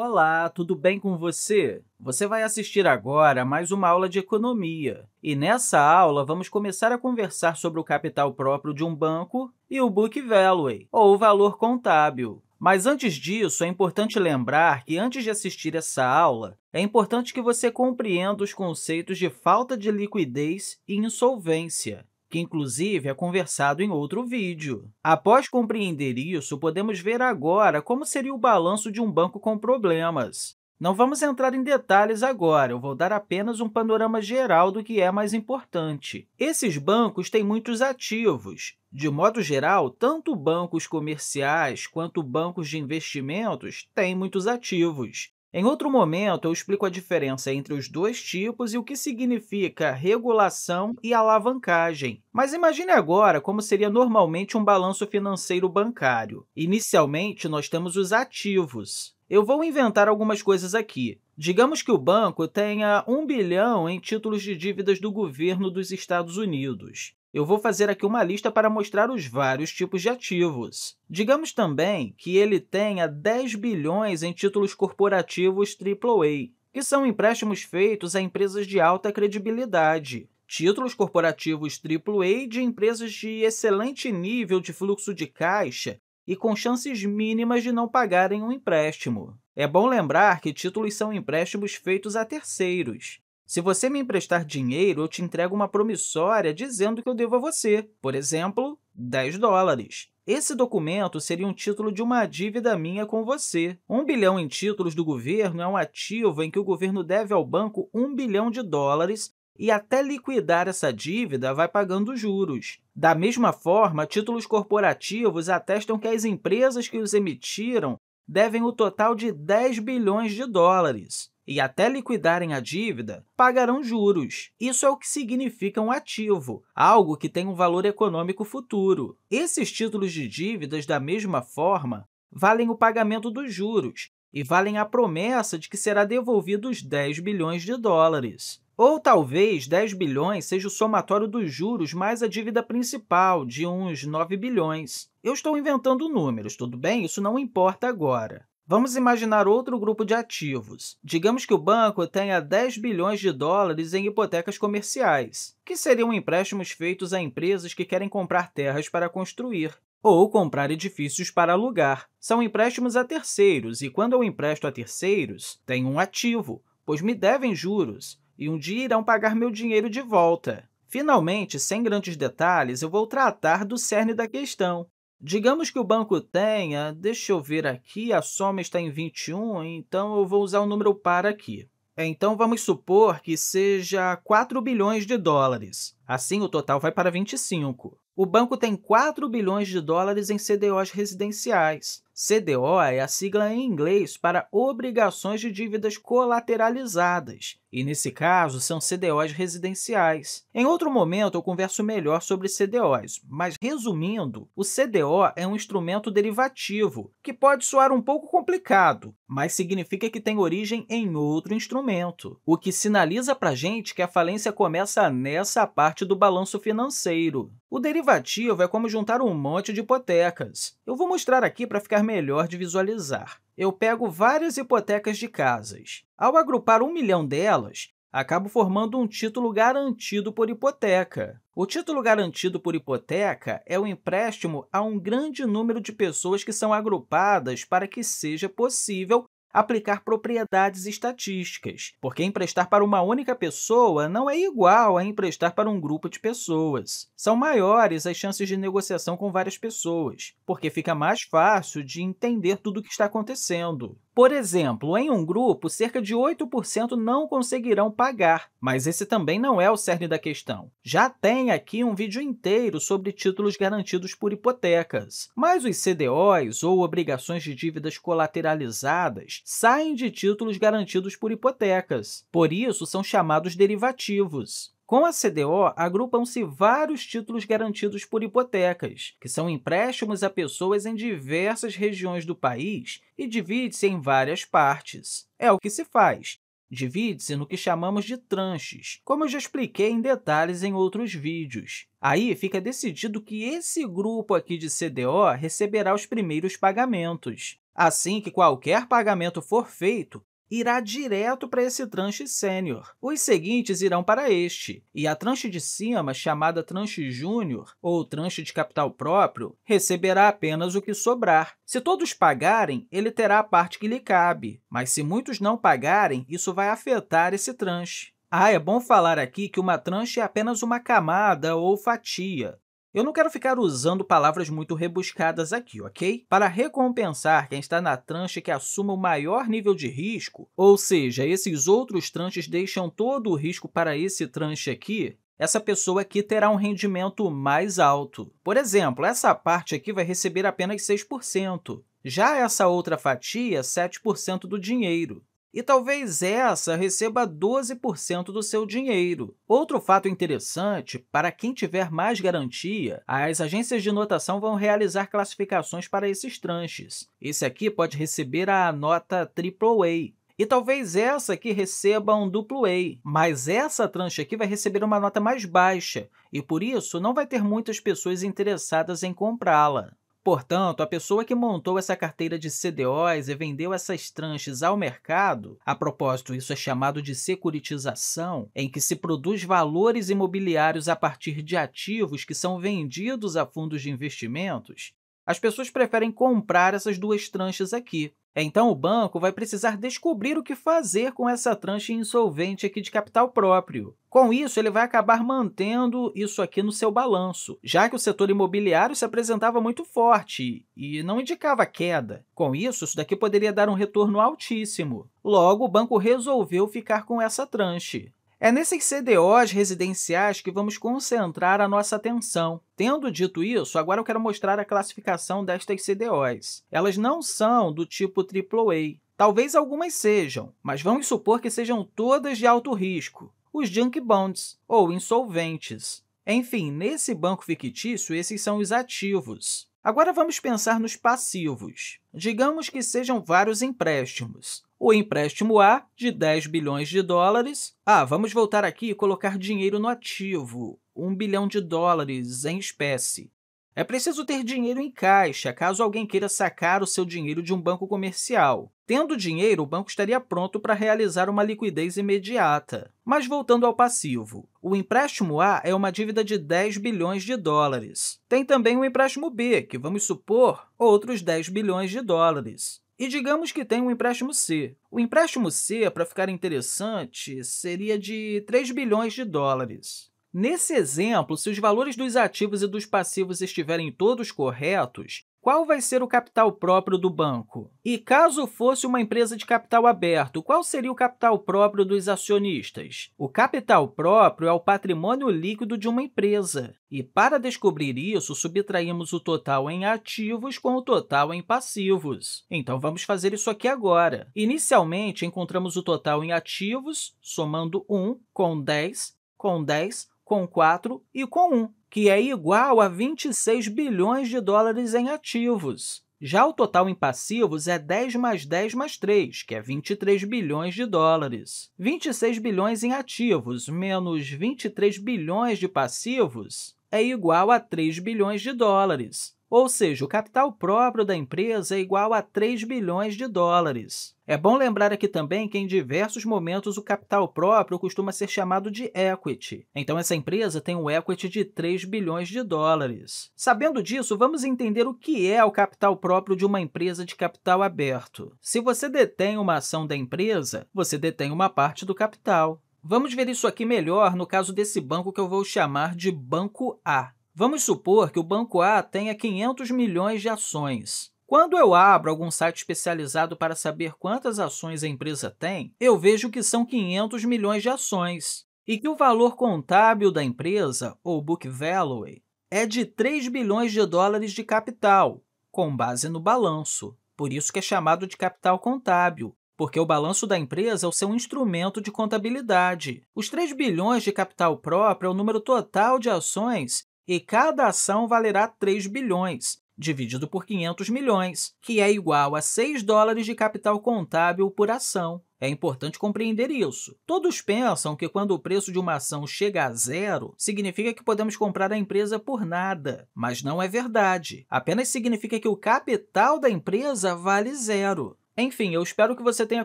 Olá, tudo bem com você? Você vai assistir agora a mais uma aula de economia. E nessa aula, vamos começar a conversar sobre o capital próprio de um banco e o book value, ou valor contábil. Mas antes disso, é importante lembrar que, antes de assistir essa aula, é importante que você compreenda os conceitos de falta de liquidez e insolvência que inclusive é conversado em outro vídeo. Após compreender isso, podemos ver agora como seria o balanço de um banco com problemas. Não vamos entrar em detalhes agora, eu vou dar apenas um panorama geral do que é mais importante. Esses bancos têm muitos ativos. De modo geral, tanto bancos comerciais quanto bancos de investimentos têm muitos ativos. Em outro momento, eu explico a diferença entre os dois tipos e o que significa regulação e alavancagem. Mas imagine agora como seria normalmente um balanço financeiro bancário. Inicialmente, nós temos os ativos. Eu vou inventar algumas coisas aqui. Digamos que o banco tenha 1 bilhão em títulos de dívidas do governo dos Estados Unidos eu vou fazer aqui uma lista para mostrar os vários tipos de ativos. Digamos também que ele tenha 10 bilhões em títulos corporativos AAA, que são empréstimos feitos a empresas de alta credibilidade, títulos corporativos AAA de empresas de excelente nível de fluxo de caixa e com chances mínimas de não pagarem um empréstimo. É bom lembrar que títulos são empréstimos feitos a terceiros, se você me emprestar dinheiro, eu te entrego uma promissória dizendo que eu devo a você, por exemplo, 10 dólares. Esse documento seria um título de uma dívida minha com você. Um bilhão em títulos do governo é um ativo em que o governo deve ao banco um bilhão de dólares e até liquidar essa dívida vai pagando juros. Da mesma forma, títulos corporativos atestam que as empresas que os emitiram devem o total de 10 bilhões de dólares e, até liquidarem a dívida, pagarão juros. Isso é o que significa um ativo, algo que tem um valor econômico futuro. Esses títulos de dívidas, da mesma forma, valem o pagamento dos juros e valem a promessa de que será devolvido os 10 bilhões de dólares. Ou talvez 10 bilhões seja o somatório dos juros mais a dívida principal, de uns 9 bilhões. Eu estou inventando números, tudo bem? Isso não importa agora. Vamos imaginar outro grupo de ativos. Digamos que o banco tenha 10 bilhões de dólares em hipotecas comerciais, que seriam empréstimos feitos a empresas que querem comprar terras para construir ou comprar edifícios para alugar. São empréstimos a terceiros, e quando eu empresto a terceiros, tenho um ativo, pois me devem juros e um dia irão pagar meu dinheiro de volta. Finalmente, sem grandes detalhes, eu vou tratar do cerne da questão. Digamos que o banco tenha, deixa eu ver aqui, a soma está em 21, então eu vou usar o um número par aqui. Então, vamos supor que seja 4 bilhões de dólares. Assim, o total vai para 25. O banco tem 4 bilhões de dólares em CDOs residenciais. CDO é a sigla em inglês para Obrigações de Dívidas Colateralizadas, e nesse caso são CDOs residenciais. Em outro momento eu converso melhor sobre CDOs, mas resumindo, o CDO é um instrumento derivativo, que pode soar um pouco complicado, mas significa que tem origem em outro instrumento, o que sinaliza para a gente que a falência começa nessa parte do balanço financeiro. O derivativo é como juntar um monte de hipotecas. Eu vou mostrar aqui para ficar melhor de visualizar. Eu pego várias hipotecas de casas. Ao agrupar um milhão delas, acabo formando um título garantido por hipoteca. O título garantido por hipoteca é o um empréstimo a um grande número de pessoas que são agrupadas para que seja possível aplicar propriedades estatísticas, porque emprestar para uma única pessoa não é igual a emprestar para um grupo de pessoas. São maiores as chances de negociação com várias pessoas, porque fica mais fácil de entender tudo o que está acontecendo. Por exemplo, em um grupo, cerca de 8% não conseguirão pagar, mas esse também não é o cerne da questão. Já tem aqui um vídeo inteiro sobre títulos garantidos por hipotecas, mas os CDOs, ou obrigações de dívidas colateralizadas, saem de títulos garantidos por hipotecas, por isso são chamados derivativos. Com a CDO, agrupam-se vários títulos garantidos por hipotecas, que são empréstimos a pessoas em diversas regiões do país e divide-se em várias partes. É o que se faz. Divide-se no que chamamos de tranches, como eu já expliquei em detalhes em outros vídeos. Aí fica decidido que esse grupo aqui de CDO receberá os primeiros pagamentos. Assim que qualquer pagamento for feito, irá direto para esse tranche sênior. Os seguintes irão para este, e a tranche de cima, chamada tranche júnior ou tranche de capital próprio, receberá apenas o que sobrar. Se todos pagarem, ele terá a parte que lhe cabe, mas se muitos não pagarem, isso vai afetar esse tranche. Ah, é bom falar aqui que uma tranche é apenas uma camada ou fatia, eu não quero ficar usando palavras muito rebuscadas aqui, ok? Para recompensar quem está na tranche que assuma o maior nível de risco, ou seja, esses outros tranches deixam todo o risco para esse tranche aqui, essa pessoa aqui terá um rendimento mais alto. Por exemplo, essa parte aqui vai receber apenas 6%, já essa outra fatia, 7% do dinheiro e talvez essa receba 12% do seu dinheiro. Outro fato interessante, para quem tiver mais garantia, as agências de notação vão realizar classificações para esses tranches. Esse aqui pode receber a nota AAA, e talvez essa aqui receba um duplo A, mas essa tranche aqui vai receber uma nota mais baixa e, por isso, não vai ter muitas pessoas interessadas em comprá-la. Portanto, a pessoa que montou essa carteira de CDOs e vendeu essas tranches ao mercado, a propósito, isso é chamado de securitização, em que se produz valores imobiliários a partir de ativos que são vendidos a fundos de investimentos, as pessoas preferem comprar essas duas tranches aqui, então, o banco vai precisar descobrir o que fazer com essa tranche insolvente aqui de capital próprio. Com isso, ele vai acabar mantendo isso aqui no seu balanço, já que o setor imobiliário se apresentava muito forte e não indicava queda. Com isso, isso daqui poderia dar um retorno altíssimo. Logo, o banco resolveu ficar com essa tranche. É nesses CDOs residenciais que vamos concentrar a nossa atenção. Tendo dito isso, agora eu quero mostrar a classificação destas CDOs. Elas não são do tipo AAA. Talvez algumas sejam, mas vamos supor que sejam todas de alto risco, os junk bonds, ou insolventes. Enfim, nesse banco fictício, esses são os ativos. Agora vamos pensar nos passivos. Digamos que sejam vários empréstimos o empréstimo A de 10 bilhões de dólares. Ah, vamos voltar aqui e colocar dinheiro no ativo, 1 bilhão de dólares em espécie. É preciso ter dinheiro em caixa, caso alguém queira sacar o seu dinheiro de um banco comercial. Tendo dinheiro, o banco estaria pronto para realizar uma liquidez imediata. Mas voltando ao passivo, o empréstimo A é uma dívida de 10 bilhões de dólares. Tem também o empréstimo B, que vamos supor outros 10 bilhões de dólares. E digamos que tem um empréstimo C. O empréstimo C, para ficar interessante, seria de 3 bilhões de dólares. Nesse exemplo, se os valores dos ativos e dos passivos estiverem todos corretos, qual vai ser o capital próprio do banco? E caso fosse uma empresa de capital aberto, qual seria o capital próprio dos acionistas? O capital próprio é o patrimônio líquido de uma empresa. E para descobrir isso, subtraímos o total em ativos com o total em passivos. Então, vamos fazer isso aqui agora. Inicialmente, encontramos o total em ativos, somando 1 com 10, com 10, com 4 e com 1, que é igual a 26 bilhões de dólares em ativos. Já o total em passivos é 10 mais 10 mais 3, que é 23 bilhões de dólares. 26 bilhões em ativos menos 23 bilhões de passivos é igual a 3 bilhões de dólares ou seja, o capital próprio da empresa é igual a 3 bilhões de dólares. É bom lembrar aqui também que, em diversos momentos, o capital próprio costuma ser chamado de equity. Então, essa empresa tem um equity de 3 bilhões de dólares. Sabendo disso, vamos entender o que é o capital próprio de uma empresa de capital aberto. Se você detém uma ação da empresa, você detém uma parte do capital. Vamos ver isso aqui melhor no caso desse banco que eu vou chamar de Banco A. Vamos supor que o banco A tenha 500 milhões de ações. Quando eu abro algum site especializado para saber quantas ações a empresa tem, eu vejo que são 500 milhões de ações e que o valor contábil da empresa, ou book value, é de 3 bilhões de dólares de capital, com base no balanço. Por isso que é chamado de capital contábil, porque o balanço da empresa é o seu instrumento de contabilidade. Os 3 bilhões de capital próprio é o número total de ações e cada ação valerá 3 bilhões, dividido por 500 milhões, que é igual a 6 dólares de capital contábil por ação. É importante compreender isso. Todos pensam que quando o preço de uma ação chega a zero, significa que podemos comprar a empresa por nada. Mas não é verdade. Apenas significa que o capital da empresa vale zero. Enfim, eu espero que você tenha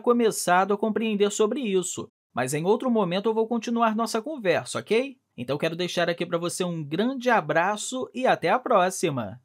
começado a compreender sobre isso. Mas em outro momento eu vou continuar nossa conversa, ok? Então, quero deixar aqui para você um grande abraço e até a próxima!